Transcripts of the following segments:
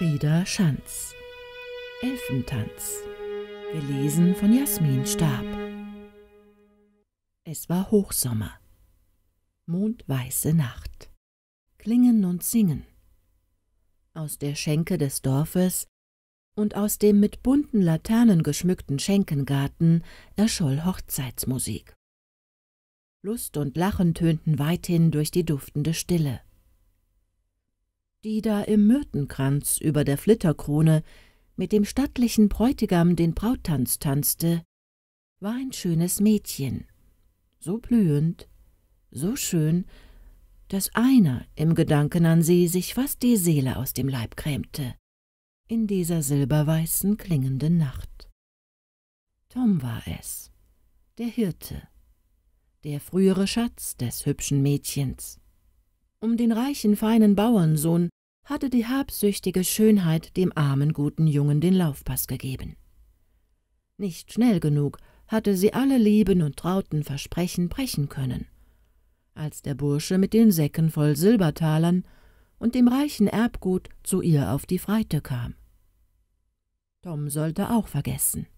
Frieda Schanz Elfentanz Gelesen von Jasmin Stab Es war Hochsommer. Mondweiße Nacht. Klingen und Singen. Aus der Schenke des Dorfes und aus dem mit bunten Laternen geschmückten Schenkengarten erscholl Hochzeitsmusik. Lust und Lachen tönten weithin durch die duftende Stille die da im Myrtenkranz über der Flitterkrone mit dem stattlichen Bräutigam den Brauttanz tanzte, war ein schönes Mädchen, so blühend, so schön, dass einer im Gedanken an sie sich fast die Seele aus dem Leib krämte, in dieser silberweißen klingenden Nacht. Tom war es, der Hirte, der frühere Schatz des hübschen Mädchens. Um den reichen, feinen Bauernsohn hatte die habsüchtige Schönheit dem armen guten Jungen den Laufpass gegeben. Nicht schnell genug hatte sie alle lieben und trauten Versprechen brechen können. Als der Bursche mit den Säcken voll Silbertalern und dem reichen Erbgut zu ihr auf die Freite kam. Tom sollte auch vergessen.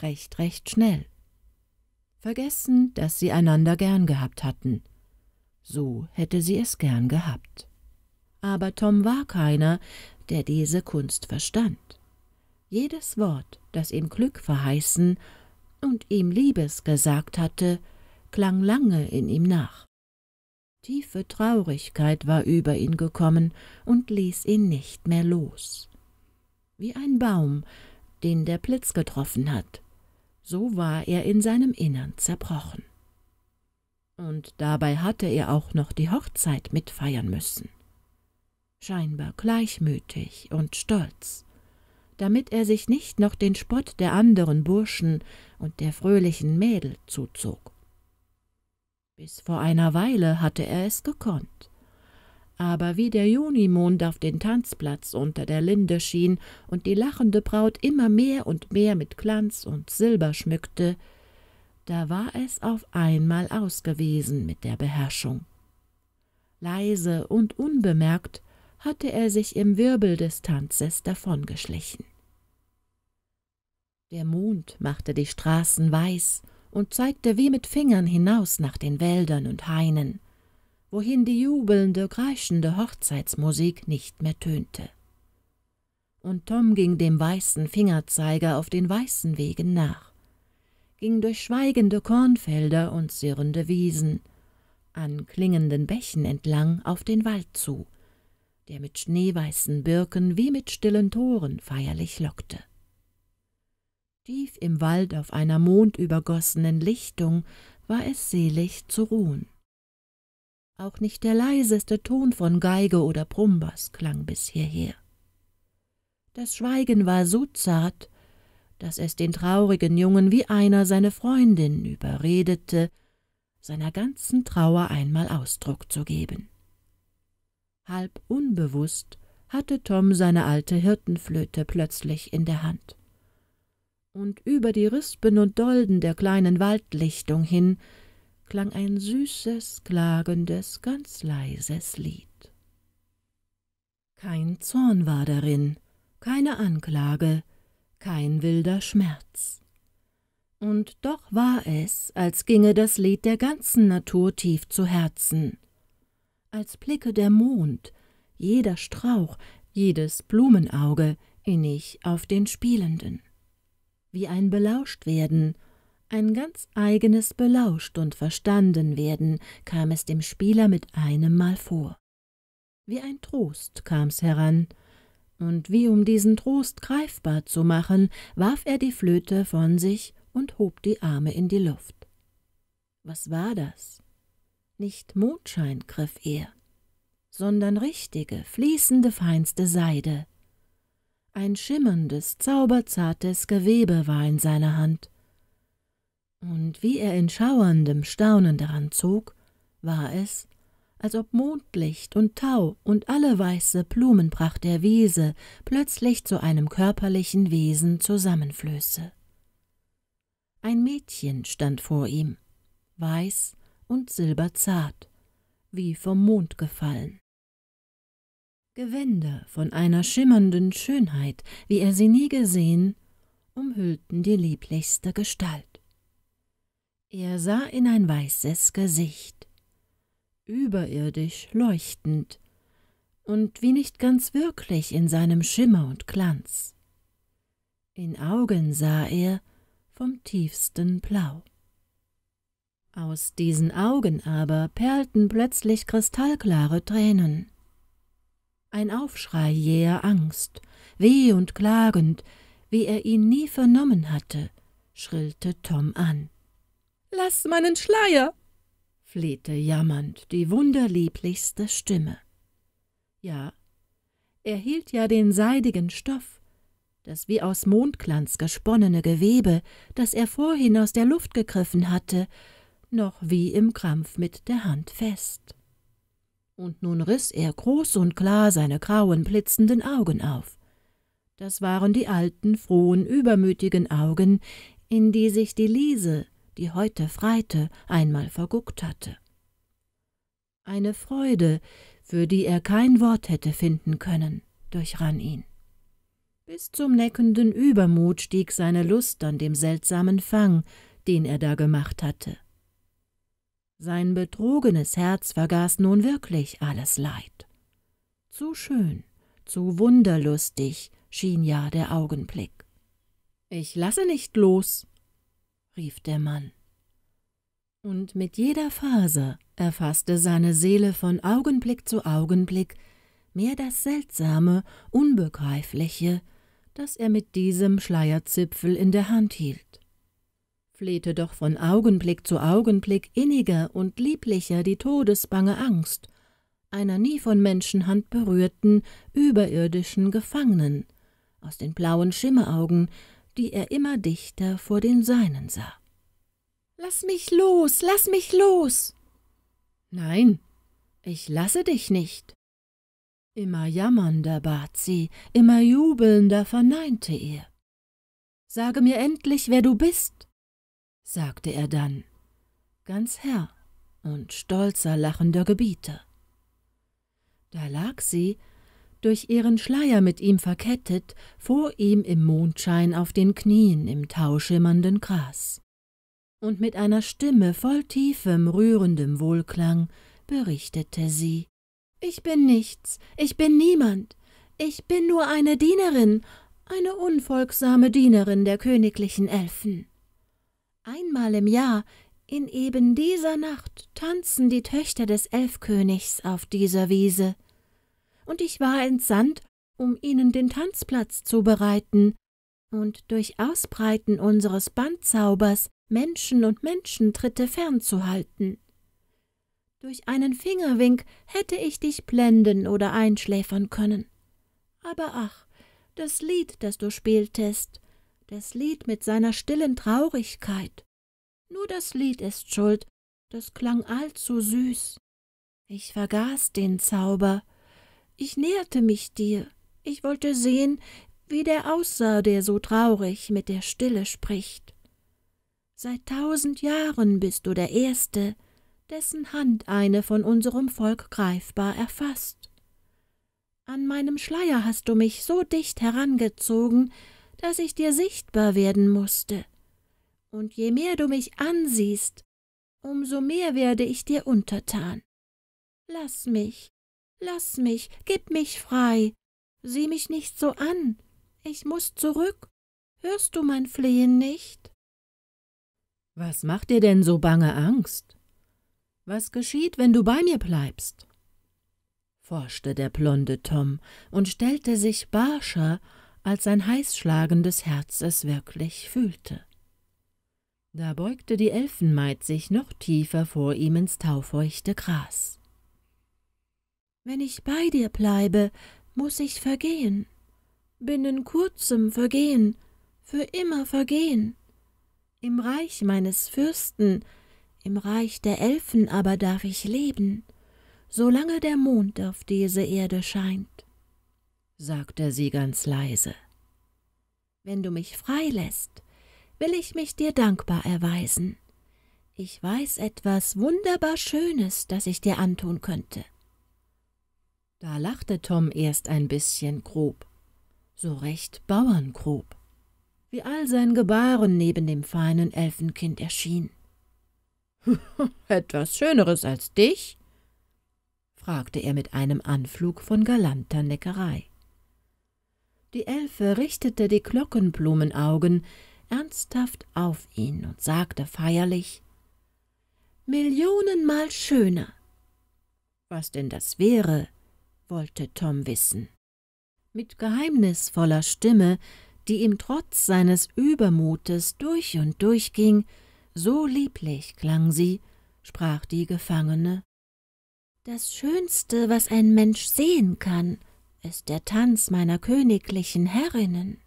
Recht, recht schnell. Vergessen, dass sie einander gern gehabt hatten. So hätte sie es gern gehabt aber Tom war keiner, der diese Kunst verstand. Jedes Wort, das ihm Glück verheißen und ihm Liebes gesagt hatte, klang lange in ihm nach. Tiefe Traurigkeit war über ihn gekommen und ließ ihn nicht mehr los. Wie ein Baum, den der Blitz getroffen hat, so war er in seinem Innern zerbrochen. Und dabei hatte er auch noch die Hochzeit mitfeiern müssen scheinbar gleichmütig und stolz, damit er sich nicht noch den Spott der anderen Burschen und der fröhlichen Mädel zuzog. Bis vor einer Weile hatte er es gekonnt, aber wie der Junimond auf den Tanzplatz unter der Linde schien und die lachende Braut immer mehr und mehr mit Glanz und Silber schmückte, da war es auf einmal ausgewesen mit der Beherrschung. Leise und unbemerkt hatte er sich im Wirbel des Tanzes davongeschlichen. Der Mond machte die Straßen weiß und zeigte wie mit Fingern hinaus nach den Wäldern und Hainen, wohin die jubelnde, kreischende Hochzeitsmusik nicht mehr tönte. Und Tom ging dem weißen Fingerzeiger auf den weißen Wegen nach, ging durch schweigende Kornfelder und sirrende Wiesen, an klingenden Bächen entlang auf den Wald zu, der mit schneeweißen Birken wie mit stillen Toren feierlich lockte. Tief im Wald auf einer mondübergossenen Lichtung war es selig zu ruhen. Auch nicht der leiseste Ton von Geige oder Brummbass klang bis hierher. Das Schweigen war so zart, dass es den traurigen Jungen wie einer seine Freundin überredete, seiner ganzen Trauer einmal Ausdruck zu geben. Halb unbewusst hatte Tom seine alte Hirtenflöte plötzlich in der Hand. Und über die Rispen und Dolden der kleinen Waldlichtung hin klang ein süßes, klagendes, ganz leises Lied. Kein Zorn war darin, keine Anklage, kein wilder Schmerz. Und doch war es, als ginge das Lied der ganzen Natur tief zu Herzen als blicke der Mond, jeder Strauch, jedes Blumenauge innig auf den Spielenden. Wie ein Belauschtwerden, ein ganz eigenes Belauscht und verstanden werden, kam es dem Spieler mit einem Mal vor. Wie ein Trost kam's heran, und wie um diesen Trost greifbar zu machen, warf er die Flöte von sich und hob die Arme in die Luft. Was war das? nicht Mondschein griff er, sondern richtige, fließende, feinste Seide. Ein schimmerndes, zauberzartes Gewebe war in seiner Hand. Und wie er in schauerndem Staunen daran zog, war es, als ob Mondlicht und Tau und alle weiße Blumenpracht der Wiese plötzlich zu einem körperlichen Wesen zusammenflöße. Ein Mädchen stand vor ihm, weiß, und silberzart, wie vom Mond gefallen. Gewänder von einer schimmernden Schönheit, wie er sie nie gesehen, umhüllten die lieblichste Gestalt. Er sah in ein weißes Gesicht, überirdisch leuchtend und wie nicht ganz wirklich in seinem Schimmer und Glanz. In Augen sah er vom tiefsten Blau. Aus diesen Augen aber perlten plötzlich kristallklare Tränen. Ein Aufschrei jäher Angst, weh und klagend, wie er ihn nie vernommen hatte, schrillte Tom an. Lass meinen Schleier! flehte jammernd die wunderlieblichste Stimme. Ja, er hielt ja den seidigen Stoff, das wie aus Mondglanz gesponnene Gewebe, das er vorhin aus der Luft gegriffen hatte, noch wie im Krampf mit der Hand fest. Und nun riß er groß und klar seine grauen, blitzenden Augen auf. Das waren die alten, frohen, übermütigen Augen, in die sich die Liese, die heute freite, einmal verguckt hatte. Eine Freude, für die er kein Wort hätte finden können, durchrann ihn. Bis zum neckenden Übermut stieg seine Lust an dem seltsamen Fang, den er da gemacht hatte. Sein betrogenes Herz vergaß nun wirklich alles Leid. Zu schön, zu wunderlustig schien ja der Augenblick. Ich lasse nicht los, rief der Mann. Und mit jeder Faser erfasste seine Seele von Augenblick zu Augenblick mehr das seltsame, unbegreifliche, das er mit diesem Schleierzipfel in der Hand hielt flehte doch von Augenblick zu Augenblick inniger und lieblicher die todesbange Angst einer nie von Menschenhand berührten, überirdischen Gefangenen aus den blauen Schimmeraugen, die er immer dichter vor den Seinen sah. Lass mich los, lass mich los. Nein, ich lasse dich nicht. Immer jammernder bat sie, immer jubelnder verneinte er. Sage mir endlich, wer du bist sagte er dann, ganz Herr und stolzer lachender Gebieter. Da lag sie, durch ihren Schleier mit ihm verkettet, vor ihm im Mondschein auf den Knien im tauschimmernden Gras. Und mit einer Stimme voll tiefem, rührendem Wohlklang berichtete sie Ich bin nichts, ich bin niemand, ich bin nur eine Dienerin, eine unfolgsame Dienerin der königlichen Elfen. Einmal im Jahr, in eben dieser Nacht, tanzen die Töchter des Elfkönigs auf dieser Wiese. Und ich war entsandt, um ihnen den Tanzplatz zu bereiten und durch Ausbreiten unseres Bandzaubers Menschen und Menschentritte fernzuhalten. Durch einen Fingerwink hätte ich dich blenden oder einschläfern können. Aber ach, das Lied, das du spieltest, das Lied mit seiner stillen Traurigkeit. Nur das Lied ist schuld, das klang allzu süß. Ich vergaß den Zauber. Ich näherte mich dir. Ich wollte sehen, wie der aussah, der so traurig mit der Stille spricht. Seit tausend Jahren bist du der Erste, dessen Hand eine von unserem Volk greifbar erfasst. An meinem Schleier hast du mich so dicht herangezogen, dass ich dir sichtbar werden musste. Und je mehr du mich ansiehst, umso mehr werde ich dir untertan. Lass mich, lass mich, gib mich frei, sieh mich nicht so an, ich muß zurück, hörst du mein Flehen nicht? Was macht dir denn so bange Angst? Was geschieht, wenn du bei mir bleibst? forschte der blonde Tom und stellte sich barscher als sein heißschlagendes Herz es wirklich fühlte. Da beugte die Elfenmaid sich noch tiefer vor ihm ins taufeuchte Gras. »Wenn ich bei dir bleibe, muß ich vergehen, binnen kurzem vergehen, für immer vergehen. Im Reich meines Fürsten, im Reich der Elfen aber darf ich leben, solange der Mond auf diese Erde scheint sagte sie ganz leise. Wenn du mich freilässt, will ich mich dir dankbar erweisen. Ich weiß etwas wunderbar Schönes, das ich dir antun könnte. Da lachte Tom erst ein bisschen grob, so recht bauerngrob, wie all sein Gebaren neben dem feinen Elfenkind erschien. etwas Schöneres als dich? fragte er mit einem Anflug von galanter Neckerei. Die Elfe richtete die Glockenblumenaugen ernsthaft auf ihn und sagte feierlich, »Millionenmal schöner!« Was denn das wäre, wollte Tom wissen. Mit geheimnisvoller Stimme, die ihm trotz seines Übermutes durch und durch ging, so lieblich klang sie, sprach die Gefangene. »Das Schönste, was ein Mensch sehen kann,« ist der Tanz meiner königlichen Herrinnen.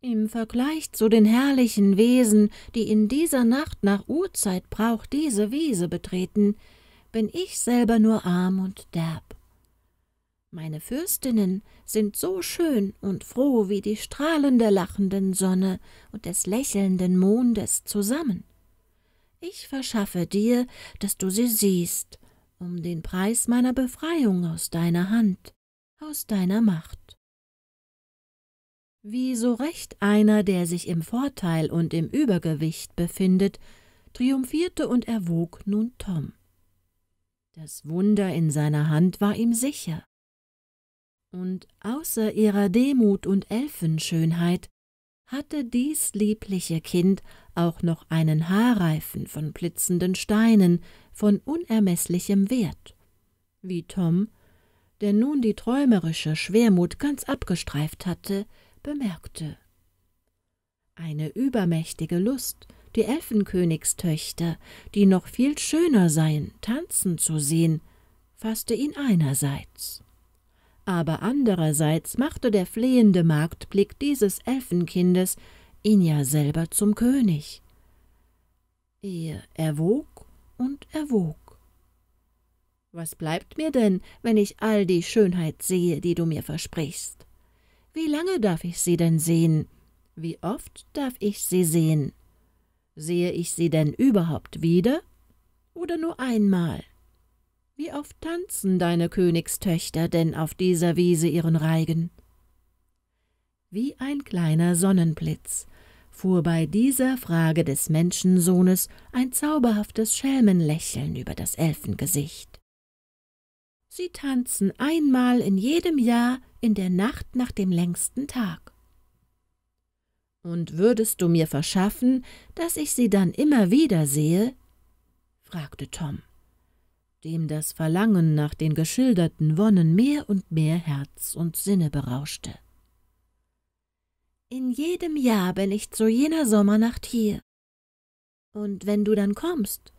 Im Vergleich zu den herrlichen Wesen, die in dieser Nacht nach Uhrzeit braucht diese Wiese betreten, bin ich selber nur arm und derb. Meine Fürstinnen sind so schön und froh wie die Strahlen der lachenden Sonne und des lächelnden Mondes zusammen. Ich verschaffe dir, dass du sie siehst, um den Preis meiner Befreiung aus deiner Hand aus deiner Macht. Wie so recht einer, der sich im Vorteil und im Übergewicht befindet, triumphierte und erwog nun Tom. Das Wunder in seiner Hand war ihm sicher. Und außer ihrer Demut und Elfenschönheit hatte dies liebliche Kind auch noch einen Haarreifen von blitzenden Steinen von unermeßlichem Wert, wie Tom der nun die träumerische Schwermut ganz abgestreift hatte, bemerkte. Eine übermächtige Lust, die Elfenkönigstöchter, die noch viel schöner seien, tanzen zu sehen, fasste ihn einerseits. Aber andererseits machte der flehende Marktblick dieses Elfenkindes ihn ja selber zum König. Er erwog und erwog was bleibt mir denn, wenn ich all die Schönheit sehe, die du mir versprichst? Wie lange darf ich sie denn sehen? Wie oft darf ich sie sehen? Sehe ich sie denn überhaupt wieder? Oder nur einmal? Wie oft tanzen deine Königstöchter denn auf dieser Wiese ihren Reigen? Wie ein kleiner Sonnenblitz fuhr bei dieser Frage des Menschensohnes ein zauberhaftes Schelmenlächeln über das Elfengesicht. Sie tanzen einmal in jedem Jahr in der Nacht nach dem längsten Tag. Und würdest du mir verschaffen, dass ich sie dann immer wieder sehe? fragte Tom, dem das Verlangen nach den geschilderten Wonnen mehr und mehr Herz und Sinne berauschte. In jedem Jahr bin ich zu jener Sommernacht hier. Und wenn du dann kommst,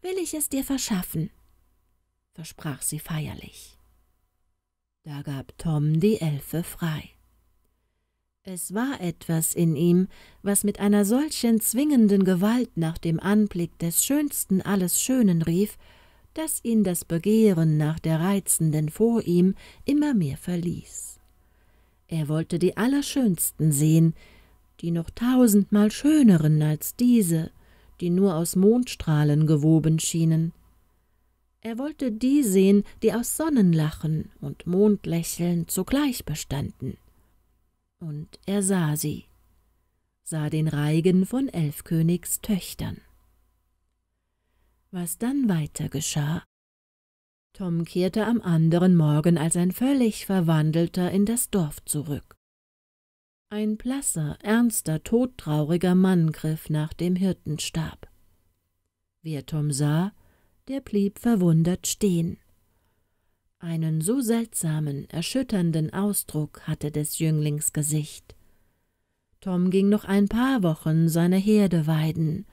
will ich es dir verschaffen versprach sie feierlich. Da gab Tom die Elfe frei. Es war etwas in ihm, was mit einer solchen zwingenden Gewalt nach dem Anblick des Schönsten alles Schönen rief, dass ihn das Begehren nach der Reizenden vor ihm immer mehr verließ. Er wollte die Allerschönsten sehen, die noch tausendmal schöneren als diese, die nur aus Mondstrahlen gewoben schienen. Er wollte die sehen, die aus Sonnenlachen und Mondlächeln zugleich bestanden. Und er sah sie, sah den Reigen von Elfkönigs Töchtern. Was dann weiter geschah? Tom kehrte am anderen Morgen als ein völlig Verwandelter in das Dorf zurück. Ein blasser, ernster, todtrauriger Mann griff nach dem Hirtenstab. Wer Tom sah, der blieb verwundert stehen. Einen so seltsamen, erschütternden Ausdruck hatte des Jünglings Gesicht. Tom ging noch ein paar Wochen seine Herde weiden,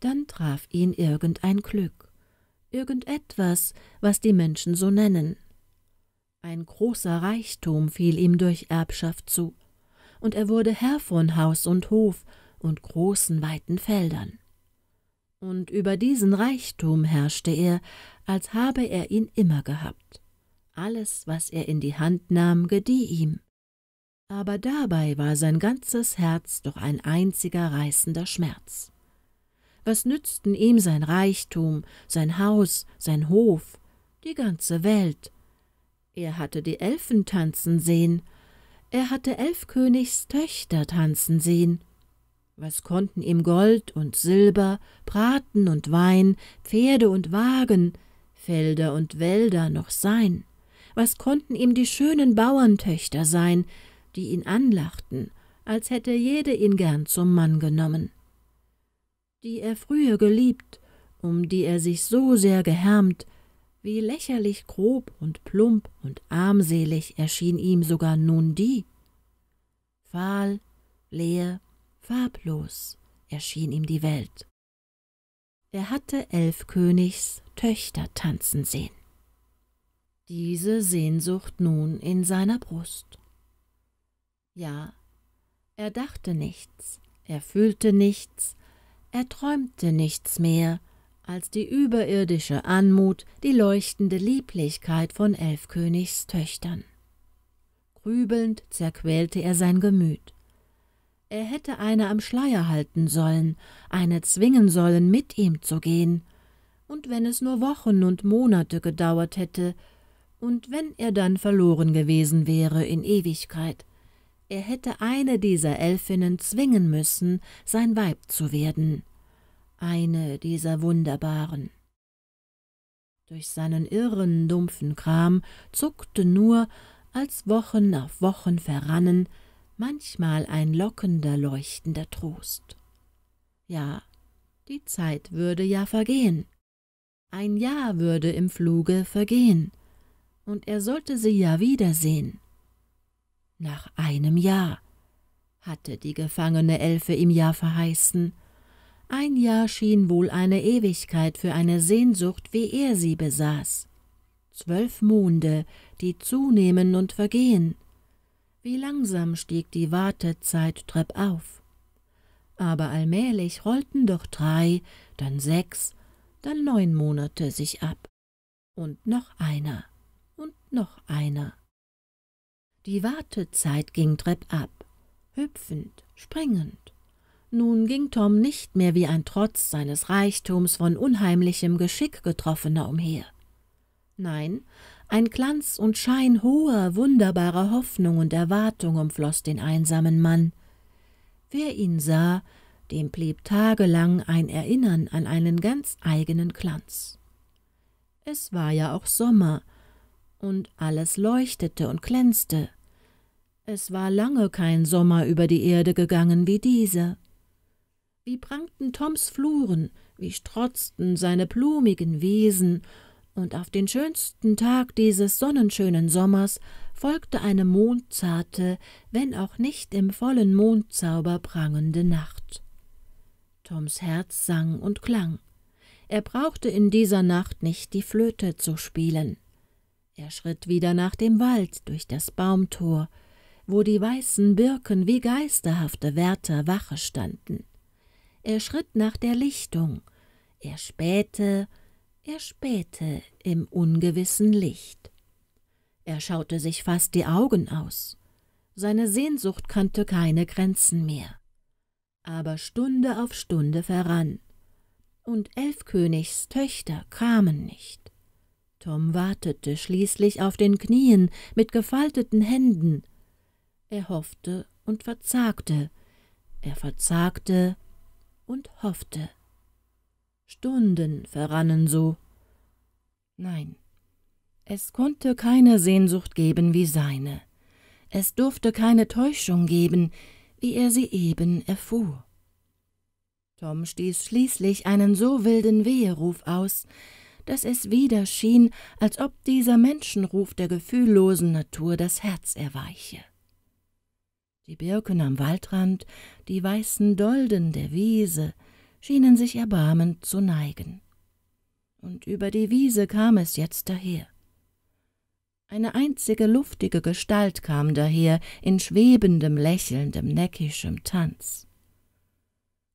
dann traf ihn irgendein Glück, irgendetwas, was die Menschen so nennen. Ein großer Reichtum fiel ihm durch Erbschaft zu, und er wurde Herr von Haus und Hof und großen weiten Feldern und über diesen Reichtum herrschte er, als habe er ihn immer gehabt. Alles, was er in die Hand nahm, gedieh ihm. Aber dabei war sein ganzes Herz doch ein einziger reißender Schmerz. Was nützten ihm sein Reichtum, sein Haus, sein Hof, die ganze Welt? Er hatte die Elfen tanzen sehen, er hatte Elfkönigstöchter tanzen sehen, was konnten ihm Gold und Silber, Braten und Wein, Pferde und Wagen, Felder und Wälder noch sein? Was konnten ihm die schönen Bauerntöchter sein, die ihn anlachten, als hätte jede ihn gern zum Mann genommen? Die er früher geliebt, um die er sich so sehr gehärmt, wie lächerlich grob und plump und armselig erschien ihm sogar nun die. Fahl, leer farblos erschien ihm die Welt. Er hatte elf Königs Töchter tanzen sehen. Diese Sehnsucht nun in seiner Brust. Ja, er dachte nichts, er fühlte nichts, er träumte nichts mehr, als die überirdische Anmut, die leuchtende Lieblichkeit von Elfkönigs Töchtern. Grübelnd zerquälte er sein Gemüt. Er hätte eine am Schleier halten sollen, eine zwingen sollen, mit ihm zu gehen. Und wenn es nur Wochen und Monate gedauert hätte, und wenn er dann verloren gewesen wäre in Ewigkeit, er hätte eine dieser Elfinnen zwingen müssen, sein Weib zu werden. Eine dieser wunderbaren. Durch seinen irren, dumpfen Kram zuckte nur, als Wochen auf Wochen verrannen, manchmal ein lockender, leuchtender Trost. Ja, die Zeit würde ja vergehen. Ein Jahr würde im Fluge vergehen, und er sollte sie ja wiedersehen. Nach einem Jahr, hatte die gefangene Elfe ihm ja verheißen, ein Jahr schien wohl eine Ewigkeit für eine Sehnsucht, wie er sie besaß. Zwölf Monde, die zunehmen und vergehen, wie langsam stieg die Wartezeit treppauf. Aber allmählich rollten doch drei, dann sechs, dann neun Monate sich ab. Und noch einer und noch einer. Die Wartezeit ging treppab, hüpfend, springend. Nun ging Tom nicht mehr wie ein trotz seines Reichtums von unheimlichem Geschick getroffener umher. Nein, ein Glanz und Schein hoher, wunderbarer Hoffnung und Erwartung umfloß den einsamen Mann. Wer ihn sah, dem blieb tagelang ein Erinnern an einen ganz eigenen Glanz. Es war ja auch Sommer, und alles leuchtete und glänzte. Es war lange kein Sommer über die Erde gegangen wie dieser. Wie prangten Toms Fluren, wie strotzten seine blumigen Wesen, und auf den schönsten Tag dieses sonnenschönen Sommers folgte eine mondzarte, wenn auch nicht im vollen Mondzauber prangende Nacht. Toms Herz sang und klang. Er brauchte in dieser Nacht nicht die Flöte zu spielen. Er schritt wieder nach dem Wald durch das Baumtor, wo die weißen Birken wie geisterhafte Wärter Wache standen. Er schritt nach der Lichtung, er spähte er spähte im ungewissen Licht. Er schaute sich fast die Augen aus. Seine Sehnsucht kannte keine Grenzen mehr. Aber Stunde auf Stunde verrann. Und Elfkönigs Töchter kamen nicht. Tom wartete schließlich auf den Knien mit gefalteten Händen. Er hoffte und verzagte, er verzagte und hoffte. Stunden verrannen so. Nein, es konnte keine Sehnsucht geben wie seine, es durfte keine Täuschung geben, wie er sie eben erfuhr. Tom stieß schließlich einen so wilden Weheruf aus, dass es wieder schien, als ob dieser Menschenruf der gefühllosen Natur das Herz erweiche. Die Birken am Waldrand, die weißen Dolden der Wiese, schienen sich erbarmend zu neigen. Und über die Wiese kam es jetzt daher. Eine einzige luftige Gestalt kam daher in schwebendem, lächelndem, neckischem Tanz.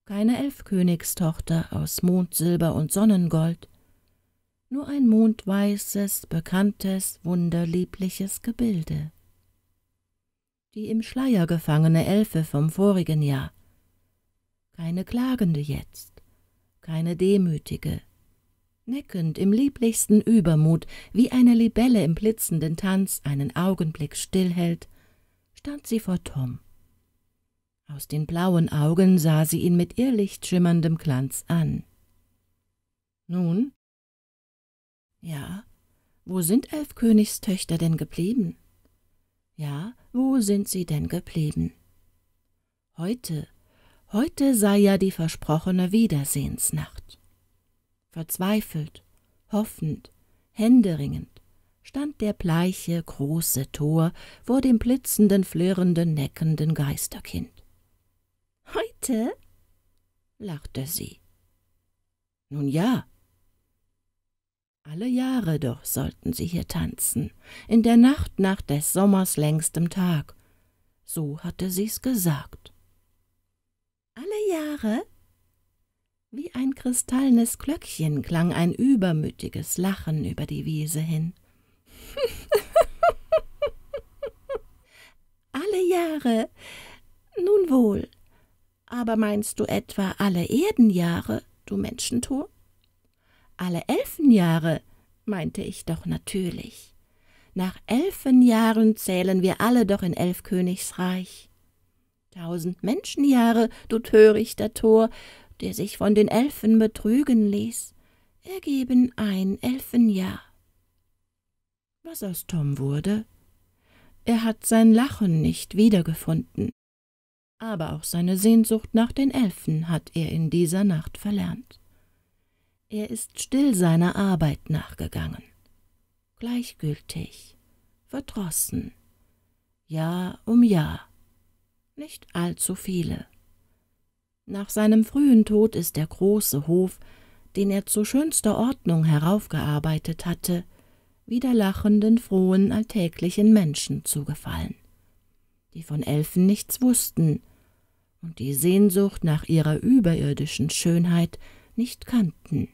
Keine Elfkönigstochter aus Mondsilber und Sonnengold, nur ein mondweißes, bekanntes, wunderliebliches Gebilde. Die im Schleier gefangene Elfe vom vorigen Jahr, keine Klagende jetzt, keine Demütige. Neckend im lieblichsten Übermut, wie eine Libelle im blitzenden Tanz einen Augenblick stillhält, stand sie vor Tom. Aus den blauen Augen sah sie ihn mit irrlicht schimmerndem Glanz an. Nun? Ja, wo sind elf Königstöchter denn geblieben? Ja, wo sind sie denn geblieben? Heute, Heute sei ja die versprochene Wiedersehensnacht. Verzweifelt, hoffend, händeringend stand der bleiche, große Tor vor dem blitzenden, flirrenden, neckenden Geisterkind. Heute? lachte sie. Nun ja. Alle Jahre doch sollten sie hier tanzen, in der Nacht nach des Sommers längstem Tag. So hatte sie's gesagt. Jahre? Wie ein kristallenes Glöckchen klang ein übermütiges Lachen über die Wiese hin. alle Jahre. Nun wohl. Aber meinst du etwa alle Erdenjahre, du Menschentor? Alle Elfenjahre, meinte ich doch natürlich. Nach Elfenjahren zählen wir alle doch in Elfkönigsreich. Tausend Menschenjahre, du törichter Tor, der sich von den Elfen betrügen ließ, ergeben ein Elfenjahr. Was aus Tom wurde? Er hat sein Lachen nicht wiedergefunden, aber auch seine Sehnsucht nach den Elfen hat er in dieser Nacht verlernt. Er ist still seiner Arbeit nachgegangen, gleichgültig, verdrossen, Jahr um Jahr nicht allzu viele. Nach seinem frühen Tod ist der große Hof, den er zu schönster Ordnung heraufgearbeitet hatte, wieder lachenden, frohen, alltäglichen Menschen zugefallen, die von Elfen nichts wussten und die Sehnsucht nach ihrer überirdischen Schönheit nicht kannten.